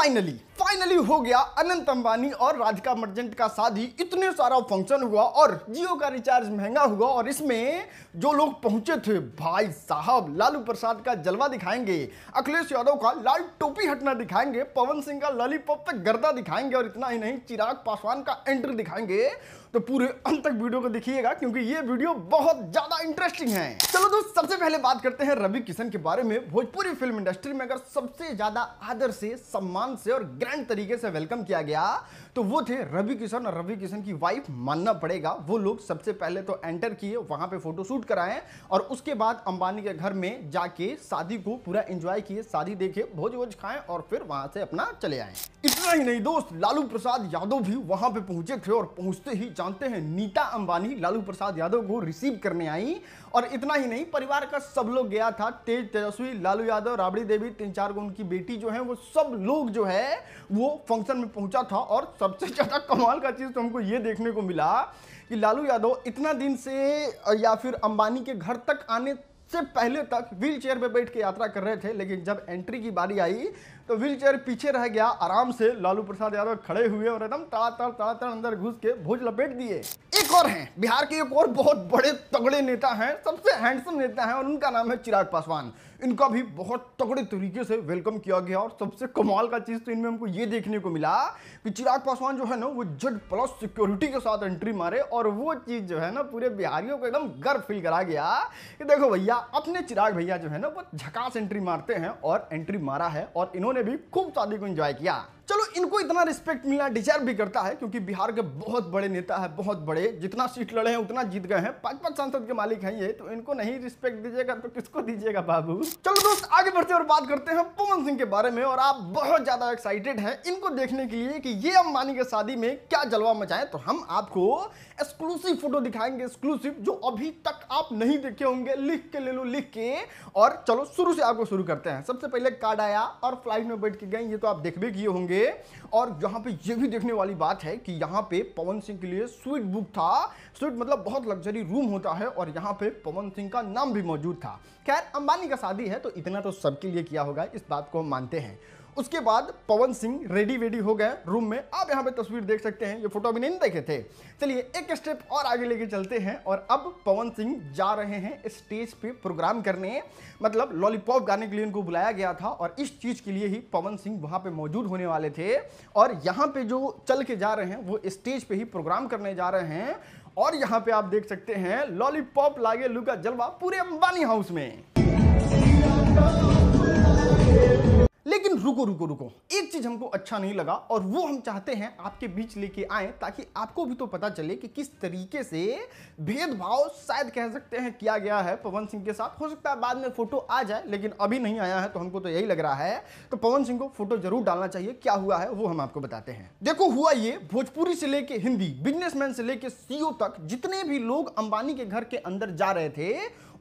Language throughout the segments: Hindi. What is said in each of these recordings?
फाइनली फाइनली हो गया अनंत अंबानी और राधिका मर्जेंट का शादी इतने सारा फंक्शन हुआ और जियो का रिचार्ज महंगा हुआ और इसमें जो लोग पहुंचे थे भाई साहब लालू प्रसाद का जलवा दिखाएंगे अखिलेश यादव का लाल टोपी हटना दिखाएंगे पवन सिंह का लॉलीपॉप पे गर्दा दिखाएंगे और इतना ही नहीं चिराग पासवान का एंट्री दिखाएंगे तो पूरे अंत तक वीडियो को देखिएगा क्योंकि ये वीडियो बहुत ज्यादा इंटरेस्टिंग है चलो दोस्त सबसे पहले बात करते हैं रवि किशन के बारे में भोजपुरी फिल्म इंडस्ट्री में अगर सबसे ज्यादा आदर से सम्मान धूमधाम से और ग्रैंड तरीके से वेलकम किया गया तो वो थे रवि किशन और रवि किशन की वाइफ मानना पड़ेगा वो लोग सबसे पहले तो एंटर किए वहां पे फोटो शूट कराए और उसके बाद अंबानी के घर में जाके शादी को पूरा एंजॉय किए शादी देखे भोज भोज खाए और फिर वहां से अपना चले आए इतना ही नहीं दोस्त लालू प्रसाद यादव भी वहां पे पहुंचे थे और पहुंचते ही जानते हैं नीता अंबानी लालू प्रसाद यादव को रिसीव करने आई और इतना ही नहीं परिवार का सब लोग गया था तेज तेजस्वी लालू यादव राबड़ी देवी तीन चार को उनकी बेटी जो है वो सब लोग जो जो है वो फंक्शन में पहुंचा था और सबसे ज़्यादा कमाल का चीज़ तो हमको ये देखने को मिला कि लालू यादव इतना दिन से या फिर अंबानी के घर तक आने से पहले तक व्हील चेयर पर बैठ के यात्रा कर रहे थे लेकिन जब एंट्री की बारी आई तो व्हील चेयर पीछे रह गया आराम से लालू प्रसाद यादव खड़े हुए और एकदम तड़ातड़ तड़ातड़ अंदर घुस के भोज लपेट दिए एक और हैं बिहार के एक और बहुत बड़े तगड़े नेता हैं सबसे हैंडसम नेता हैं और उनका नाम है चिराग पासवान इनका भी बहुत तगड़े तरीके से वेलकम किया गया और सबसे कमाल का चीज़ तो इनमें हमको ये देखने को मिला कि चिराग पासवान जो है ना वो जड प्लस सिक्योरिटी के साथ एंट्री मारे और वो चीज़ जो है ना पूरे बिहारियों को एकदम गर्व फील करा गया कि देखो भैया अपने चिराग भैया जो है ना वो झकास एंट्री मारते हैं और एंट्री मारा है और इन्होंने ने भी खूब शादी को एंजॉय किया चलो इनको इतना रिस्पेक्ट मिलना डिजर्व भी करता है क्योंकि बिहार के बहुत बड़े नेता है बहुत बड़े जितना सीट लड़े हैं उतना जीत गए हैं पांच पांच सांसद के मालिक हैं ये तो इनको नहीं रिस्पेक्ट दीजिएगा तो किसको दीजिएगा बाबू चलो दोस्त आगे बढ़ते और बात करते हैं पवन सिंह के बारे में और आप बहुत ज्यादा एक्साइटेड है इनको देखने के लिए कि ये अंबानी के शादी में क्या जलवा मचाए तो हम आपको एक्सक्लूसिव फोटो दिखाएंगे एक्सक्लूसिव जो अभी तक आप नहीं देखे होंगे लिख के ले लो लिख के और चलो शुरू से आपको शुरू करते हैं सबसे पहले कार्ड आया और फ्लाइट में बैठ के गए ये तो आप देख भी किए होंगे लिए और यहाँ पे ये भी देखने वाली बात है कि यहाँ पे पवन सिंह के लिए स्वीट बुक था स्वीट मतलब बहुत लग्जरी रूम होता है और यहाँ पे पवन सिंह का नाम भी मौजूद था खैर अंबानी का शादी है तो इतना तो सबके लिए किया होगा इस बात को हम मानते हैं उसके बाद पवन सिंह रेडी वेडी हो गए रूम में आप यहाँ पे तस्वीर देख सकते हैं ये फोटो अभी नहीं देखे थे चलिए एक स्टेप और आगे लेके चलते हैं और अब पवन सिंह जा रहे हैं स्टेज पे प्रोग्राम करने मतलब लॉलीपॉप गाने के लिए उनको बुलाया गया था और इस चीज़ के लिए ही पवन सिंह वहां पे मौजूद होने वाले थे और यहाँ पे जो चल के जा रहे हैं वो स्टेज पे ही प्रोग्राम करने जा रहे हैं और यहाँ पे आप देख सकते हैं लॉलीपॉप लागे लू जलवा पूरे अंबानी हाउस में लेकिन रुको रुको रुको एक चीज हमको अच्छा नहीं लगा और वो हम चाहते हैं आपके बीच लेके आए ताकि आपको भी तो पता चले कि किस तरीके से भेदभाव शायद कह सकते हैं किया गया है पवन सिंह के साथ हो सकता है बाद में फोटो आ जाए लेकिन अभी नहीं आया है तो हमको तो यही लग रहा है तो पवन सिंह को फोटो जरूर डालना चाहिए क्या हुआ है वो हम आपको बताते हैं देखो हुआ ये भोजपुरी से लेके हिंदी बिजनेसमैन से लेके सीओ तक जितने भी लोग अंबानी के घर के अंदर जा रहे थे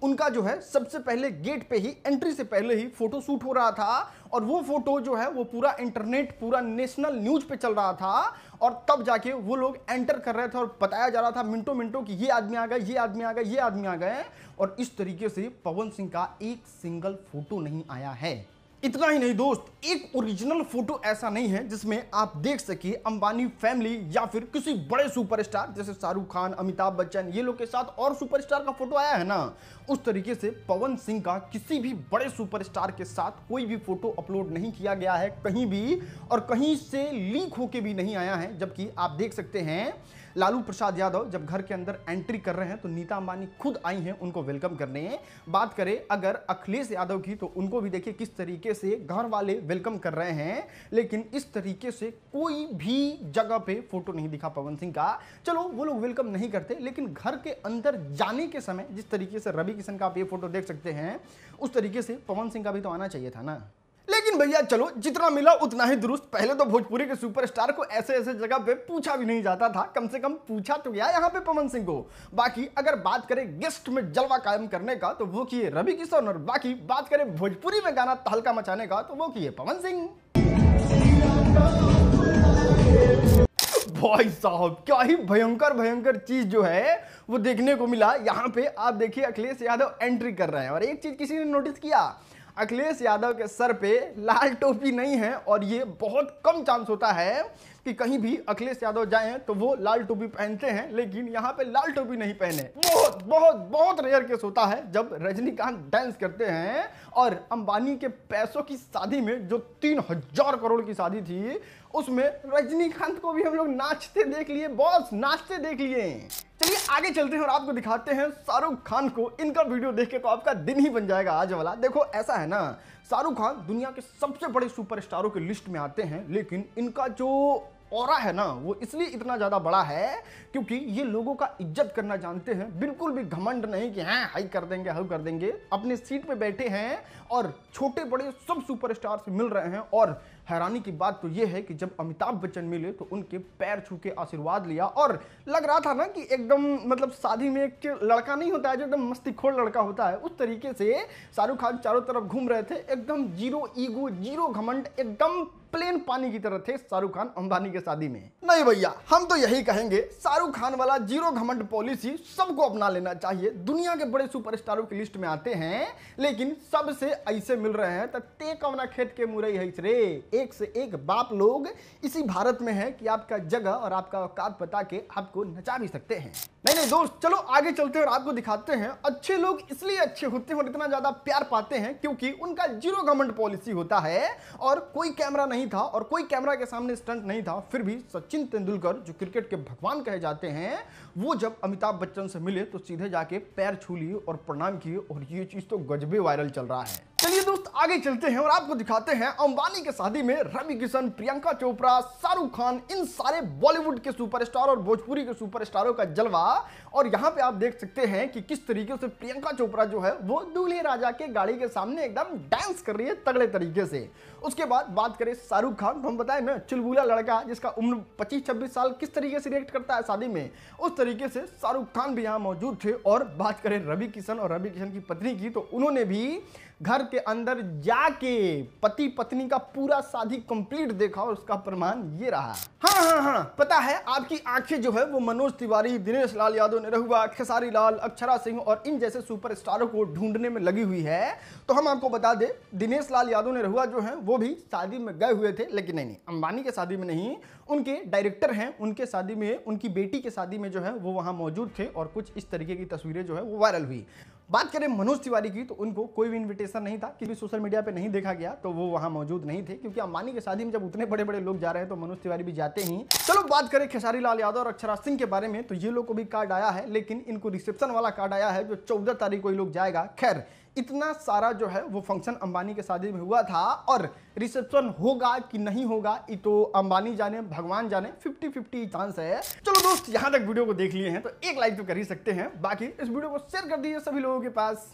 उनका जो है सबसे पहले गेट पे ही एंट्री से पहले ही फोटो शूट हो रहा था और वो फोटो जो है वो पूरा इंटरनेट पूरा नेशनल न्यूज पे चल रहा था और तब जाके वो लोग एंटर कर रहे थे और बताया जा रहा था मिनटों मिनटों कि ये आदमी आ गए ये आदमी आ गए ये आदमी आ गए और इस तरीके से पवन सिंह का एक सिंगल फोटो नहीं आया है इतना ही नहीं दोस्त एक ओरिजिनल फोटो ऐसा नहीं है जिसमें आप देख सके अंबानी फैमिली या फिर किसी बड़े सुपरस्टार जैसे शाहरुख खान अमिताभ बच्चन ये लोग के साथ और सुपरस्टार का फोटो आया है ना उस तरीके से पवन सिंह का किसी भी बड़े सुपरस्टार के साथ कोई भी फोटो अपलोड नहीं किया गया है कहीं भी और कहीं से लीक होके भी नहीं आया है जबकि आप देख सकते हैं लालू प्रसाद यादव जब घर के अंदर एंट्री कर रहे हैं तो नीता अंबानी खुद आई हैं उनको वेलकम करने हैं बात करें अगर अखिलेश यादव की तो उनको भी देखिए किस तरीके से घर वाले वेलकम कर रहे हैं लेकिन इस तरीके से कोई भी जगह पे फोटो नहीं दिखा पवन सिंह का चलो वो लोग वेलकम नहीं करते लेकिन घर के अंदर जाने के समय जिस तरीके से रवि किशन का आप ये फोटो देख सकते हैं उस तरीके से पवन सिंह का भी तो आना चाहिए था ना लेकिन भैया चलो जितना मिला उतना ही दुरुस्त पहले तो भोजपुरी के सुपरस्टार को ऐसे ऐसे जगह पे पूछा भी नहीं जाता था कम से कम पूछा तो गया यहाँ पे पवन सिंह को बाकी अगर बात करें गेस्ट में जलवा कायम करने का तो वो किए रवि किशन और बाकी बात करें भोजपुरी में गाना तहलका मचाने का तो वो किए पवन सिंह भाई साहब क्या ही भयंकर भयंकर चीज जो है वो देखने को मिला यहाँ पे आप देखिए अखिलेश यादव एंट्री कर रहे हैं और एक चीज किसी ने नोटिस किया अखिलेश यादव के सर पे लाल टोपी नहीं है और ये बहुत कम चांस होता है कि कहीं भी अखिलेश यादव जाए तो वो लाल टोपी पहनते हैं लेकिन यहाँ पे लाल टोपी नहीं पहने बहुत बहुत बहुत रेयर केस होता है जब रजनीकांत डांस करते हैं और अंबानी के पैसों की शादी में जो तीन हजार करोड़ की शादी थी उसमें रजनीकांत को भी हम लोग नाचते देख लिए बॉस नाचते देख लिए चलिए आगे चलते हैं और आपको दिखाते हैं शाहरुख खान को इनका वीडियो देख के तो आपका दिन ही बन जाएगा आज वाला देखो ऐसा है ना शाहरुख खान दुनिया के सबसे बड़े सुपरस्टारों के लिस्ट में आते हैं लेकिन इनका जो और है ना वो इसलिए इतना ज़्यादा बड़ा है क्योंकि ये लोगों का इज्जत करना जानते हैं बिल्कुल भी घमंड नहीं कि हाँ हाई कर देंगे हाई कर देंगे अपने सीट पे बैठे हैं और छोटे बड़े सब सुपरस्टार से मिल रहे हैं और हैरानी की बात तो ये है कि जब अमिताभ बच्चन मिले तो उनके पैर छू के आशीर्वाद लिया और लग रहा था ना कि एकदम मतलब शादी में एक लड़का नहीं होता है जो एकदम मस्ती खोल लड़का होता है उस तरीके से शाहरुख खान चारों तरफ घूम रहे थे एकदम जीरो ईगो जीरो घमंड एकदम प्लेन पानी की तरह थे शाहरुख खान अंबानी के शादी में नहीं भैया हम तो यही कहेंगे शाहरुख खान वाला जीरो घमंड पॉलिसी सबको अपना लेना चाहिए दुनिया के बड़े सुपरस्टारों की लिस्ट में आते हैं लेकिन सबसे ऐसे मिल रहे हैं तो ते कमना खेत के मुरई है इसरे एक से एक बाप लोग इसी भारत में है कि आपका जगह और आपका औकात बता के आपको नचा भी सकते हैं नहीं नहीं दोस्त चलो आगे चलते हैं और आपको दिखाते हैं अच्छे लोग इसलिए अच्छे होते हैं और इतना ज्यादा प्यार पाते हैं क्योंकि उनका जीरो घमंड पॉलिसी होता है और कोई कैमरा नहीं नहीं था और कोई कैमरा के सामने स्टंट नहीं था फिर भी सचिन तेंदुलकर जो क्रिकेट के भगवान कहे जाते हैं वो जब अमिताभ बच्चन से मिले तो सीधे जाके पैर छू लिए और प्रणाम किए और ये चीज़ तो गजबे वायरल चल रहा है दोस्त आगे चलते हैं और आपको दिखाते हैं अंबानी के शादी में रवि किशन प्रियंका चोपड़ा शाहरुख खान इन सारे बॉलीवुड के सुपरस्टार और भोजपुरी के सुपरस्टारों का जलवा और यहाँ पे आप देख सकते हैं कि किस तरीके से प्रियंका चोपड़ा जो है वो दूल्हे राजा के गाड़ी के सामने एकदम डांस कर रही है तगड़े तरीके से उसके बाद बात करें शाहरुख खान तो हम बताए ना चुलबुला लड़का जिसका उम्र पच्चीस छब्बीस साल किस तरीके से रिएक्ट करता है शादी में उस तरीके से शाहरुख खान भी यहाँ मौजूद थे और बात करें रवि किशन और रवि किशन की पत्नी की तो उन्होंने भी घर के अंदर अंदर जाके पति पत्नी का पूरा शादी कंप्लीट देखा और उसका प्रमाण ये रहा हाँ हाँ हाँ पता है आपकी आंखें जो है वो मनोज तिवारी दिनेश लाल यादव निरहुआ खेसारी लाल अक्षरा सिंह और इन जैसे सुपरस्टारों को ढूंढने में लगी हुई है तो हम आपको बता दें दिनेश लाल यादव निरहुआ जो है वो भी शादी में गए हुए थे लेकिन नहीं नहीं अंबानी के शादी में नहीं उनके डायरेक्टर हैं उनके शादी में उनकी बेटी के शादी में जो है वो वहाँ मौजूद थे और कुछ इस तरीके की तस्वीरें जो है वो वायरल हुई बात करें मनोज तिवारी की तो उनको कोई भी इन्विटेशन नहीं था किसी सोशल मीडिया पे नहीं देखा गया तो वो वहाँ मौजूद नहीं थे क्योंकि अंबानी के शादी में जब उतने बड़े बड़े लोग जा रहे हैं तो मनोज तिवारी भी जाते ही चलो बात करें खेसारी लाल यादव और अक्षराज सिंह के बारे में तो ये लोग को भी कार्ड आया है लेकिन इनको रिसेप्शन वाला कार्ड आया है जो चौदह तारीख को ये लोग जाएगा खैर इतना सारा जो है वो फंक्शन अंबानी के शादी में हुआ था और रिसेप्शन होगा कि नहीं होगा ये तो अंबानी जाने भगवान जाने 50 50 चांस है चलो दोस्त यहाँ तक वीडियो को देख लिए हैं तो एक लाइक तो कर ही सकते हैं बाकी इस वीडियो को शेयर कर दीजिए सभी लोगों के पास